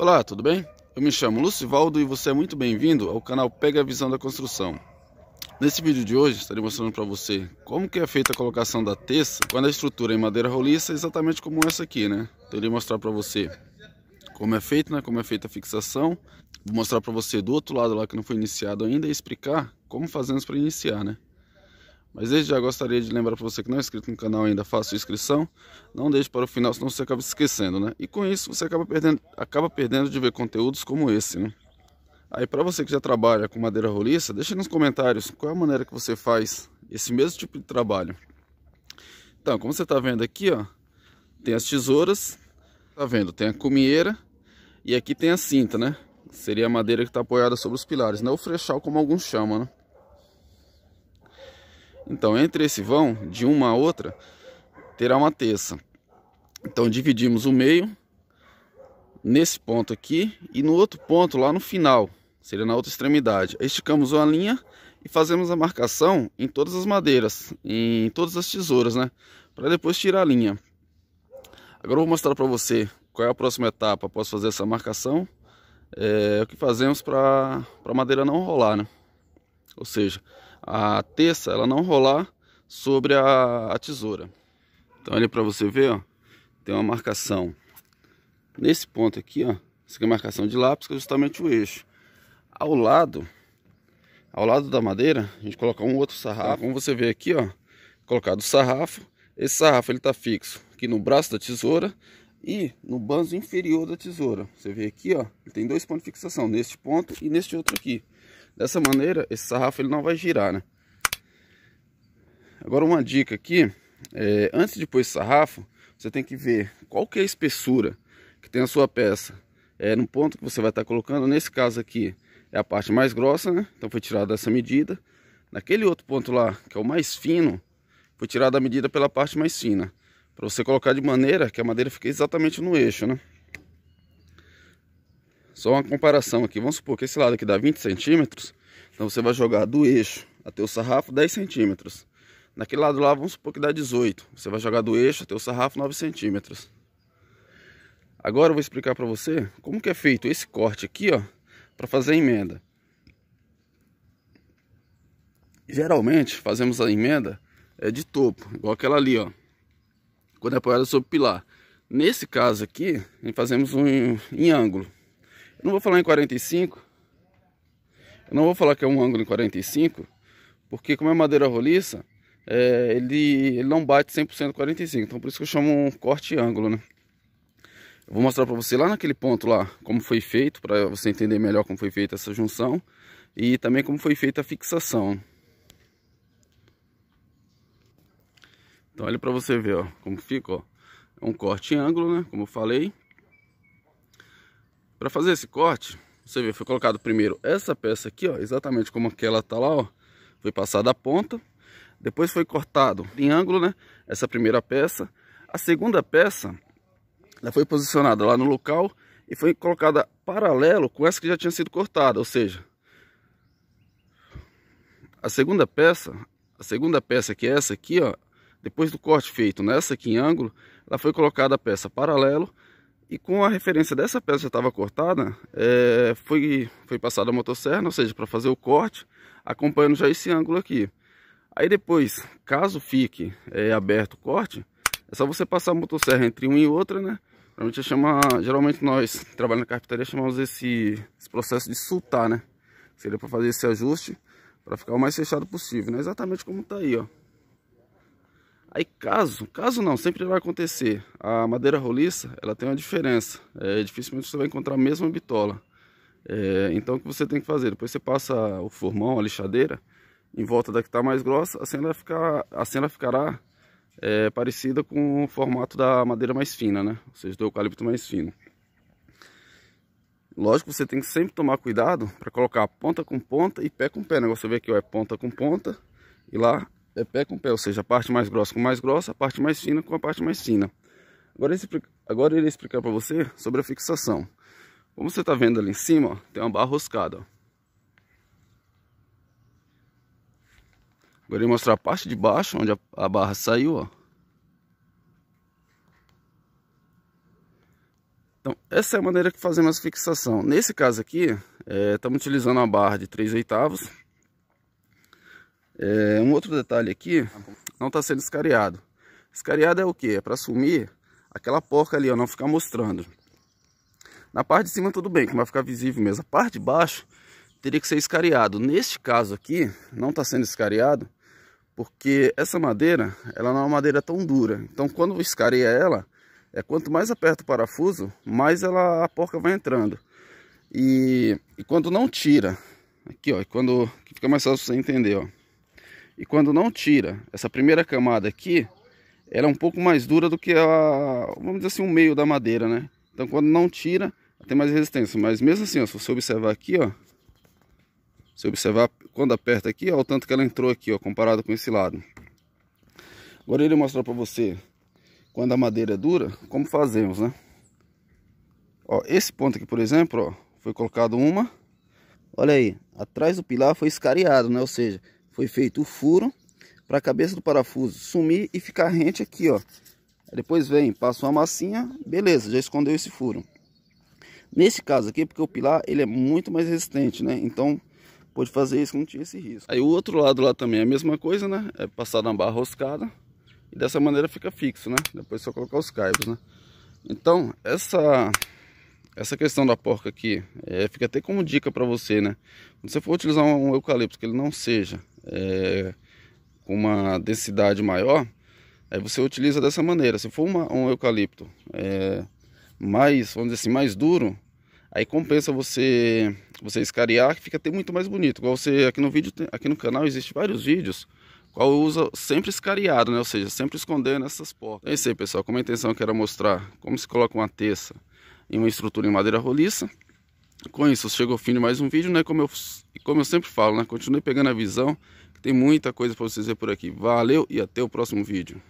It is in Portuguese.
Olá, tudo bem? Eu me chamo Lucivaldo e você é muito bem-vindo ao canal Pega a Visão da Construção. Nesse vídeo de hoje estarei mostrando para você como que é feita a colocação da teça quando a estrutura é em madeira roliça, exatamente como essa aqui, né? Então, irei mostrar para você como é feito, né? Como é feita a fixação. Vou mostrar para você do outro lado lá que não foi iniciado ainda e explicar como fazemos para iniciar, né? Mas desde já gostaria de lembrar para você que não é inscrito no canal ainda, faça inscrição. Não deixe para o final, senão você acaba esquecendo, né? E com isso você acaba perdendo, acaba perdendo de ver conteúdos como esse, né? Aí para você que já trabalha com madeira roliça, deixe nos comentários qual é a maneira que você faz esse mesmo tipo de trabalho. Então, como você está vendo aqui, ó, tem as tesouras, tá vendo? Tem a cumieira e aqui tem a cinta, né? Seria a madeira que está apoiada sobre os pilares, não o frechal como alguns chamam, né? Então, entre esse vão, de uma a outra, terá uma terça. Então, dividimos o meio nesse ponto aqui e no outro ponto lá no final, seria na outra extremidade. Esticamos uma linha e fazemos a marcação em todas as madeiras, em todas as tesouras, né? Para depois tirar a linha. Agora eu vou mostrar para você qual é a próxima etapa após fazer essa marcação. É, o que fazemos para a madeira não rolar, né? Ou seja, a terça ela não rolar sobre a, a tesoura. Então olha para você ver, ó, tem uma marcação nesse ponto aqui, ó. essa aqui é marcação de lápis, que é justamente o eixo. Ao lado, ao lado da madeira, a gente coloca um outro sarrafo. Então, como você vê aqui, ó, colocado o sarrafo. Esse sarrafo ele está fixo aqui no braço da tesoura e no banzo inferior da tesoura. Você vê aqui, ó, tem dois pontos de fixação, neste ponto e neste outro aqui. Dessa maneira, esse sarrafo ele não vai girar, né? Agora uma dica aqui, é, antes de pôr esse sarrafo, você tem que ver qual que é a espessura que tem a sua peça. É, no ponto que você vai estar tá colocando, nesse caso aqui, é a parte mais grossa, né? Então foi tirada essa medida. Naquele outro ponto lá, que é o mais fino, foi tirada a medida pela parte mais fina. Para você colocar de maneira que a madeira fique exatamente no eixo, né? Só uma comparação aqui. Vamos supor que esse lado aqui dá 20 centímetros. Então você vai jogar do eixo até o sarrafo 10 centímetros. Naquele lado lá, vamos supor que dá 18. Você vai jogar do eixo até o sarrafo 9 centímetros. Agora eu vou explicar para você como que é feito esse corte aqui, ó, para fazer a emenda. Geralmente fazemos a emenda é de topo, igual aquela ali, ó, quando é apoiada sobre pilar. Nesse caso aqui, fazemos um em, em ângulo. Eu não vou falar em 45, eu não vou falar que é um ângulo em 45, porque como é madeira roliça, é, ele, ele, não bate 100% 45, então por isso que eu chamo um corte ângulo, né? Eu vou mostrar para você lá naquele ponto lá como foi feito, para você entender melhor como foi feita essa junção e também como foi feita a fixação. Então olha para você ver ó, como fica, ó. É um corte ângulo, né? Como eu falei. Para fazer esse corte, você vê, foi colocado primeiro essa peça aqui, ó, exatamente como aquela tá lá, ó. Foi passada a ponta. Depois foi cortado em ângulo, né? Essa primeira peça. A segunda peça, ela foi posicionada lá no local e foi colocada paralelo com essa que já tinha sido cortada, ou seja, a segunda peça, a segunda peça que é essa aqui, ó, depois do corte feito nessa aqui em ângulo, ela foi colocada a peça paralelo e com a referência dessa peça já estava cortada, é, foi, foi passada a motosserra, ou seja, para fazer o corte, acompanhando já esse ângulo aqui. Aí depois, caso fique é, aberto o corte, é só você passar a motosserra entre um e outra, né? Geralmente, é chama, geralmente nós, trabalhando na carpintaria, chamamos esse, esse processo de sultar, né? Seria para fazer esse ajuste, para ficar o mais fechado possível, né? Exatamente como está aí, ó. Aí caso, caso não, sempre vai acontecer. A madeira roliça, ela tem uma diferença. É, dificilmente você vai encontrar a mesma bitola. É, então o que você tem que fazer? Depois você passa o formão, a lixadeira, em volta da que está mais grossa, assim ela, ficar, assim ela ficará é, parecida com o formato da madeira mais fina, né? Ou seja, do eucalipto mais fino. Lógico, você tem que sempre tomar cuidado para colocar ponta com ponta e pé com pé. Né? Você vê que ó, é ponta com ponta e lá é pé com pé, ou seja, a parte mais grossa com mais grossa, a parte mais fina com a parte mais fina. Agora, agora eu irei explicar para você sobre a fixação. Como você está vendo ali em cima, ó, tem uma barra roscada. Ó. Agora eu vou mostrar a parte de baixo, onde a, a barra saiu. Ó. Então, essa é a maneira que fazemos a fixação. Nesse caso aqui, é, estamos é, utilizando uma barra de 3 oitavos, é, um outro detalhe aqui, não está sendo escariado. Escariado é o que? É para sumir aquela porca ali, ó, não ficar mostrando. Na parte de cima tudo bem, que vai ficar visível mesmo. A parte de baixo teria que ser escariado. Neste caso aqui, não está sendo escariado, porque essa madeira, ela não é uma madeira tão dura. Então quando escareia ela, é quanto mais aperta o parafuso, mais ela, a porca vai entrando. E, e quando não tira, aqui ó, quando fica mais fácil você entender, ó. E quando não tira essa primeira camada aqui, ela é um pouco mais dura do que a, vamos dizer assim, o meio da madeira, né? Então quando não tira, tem mais resistência. Mas mesmo assim, ó, se você observar aqui, ó, se observar quando aperta aqui, ó, o tanto que ela entrou aqui, ó, comparado com esse lado. Agora ele irei mostrar para você, quando a madeira é dura, como fazemos, né? Ó, esse ponto aqui, por exemplo, ó, foi colocado uma, olha aí, atrás do pilar foi escariado, né? Ou seja, foi feito o furo para a cabeça do parafuso sumir e ficar rente aqui, ó. Depois vem, passa uma massinha, beleza, já escondeu esse furo. Nesse caso aqui, porque o pilar ele é muito mais resistente, né? Então pode fazer isso não tinha esse risco. Aí o outro lado lá também é a mesma coisa, né? É passar na barra roscada e dessa maneira fica fixo, né? Depois é só colocar os caibros, né? Então essa essa questão da porca aqui é, fica até como dica para você, né? Se você for utilizar um eucalipto que ele não seja é, com uma densidade maior, aí você utiliza dessa maneira. Se for uma, um eucalipto é, mais, vamos dizer assim, mais duro, aí compensa você você escariar, que fica até muito mais bonito. Igual você aqui no vídeo, aqui no canal existe vários vídeos qual usa sempre escariado, né? Ou seja, sempre escondendo essas portas. É isso aí, pessoal. Como a intenção que era mostrar como se coloca uma terça em uma estrutura em madeira roliça com isso, chegou ao fim de mais um vídeo, né? Como eu, como eu sempre falo, né? Continue pegando a visão, que tem muita coisa para vocês ver por aqui. Valeu e até o próximo vídeo.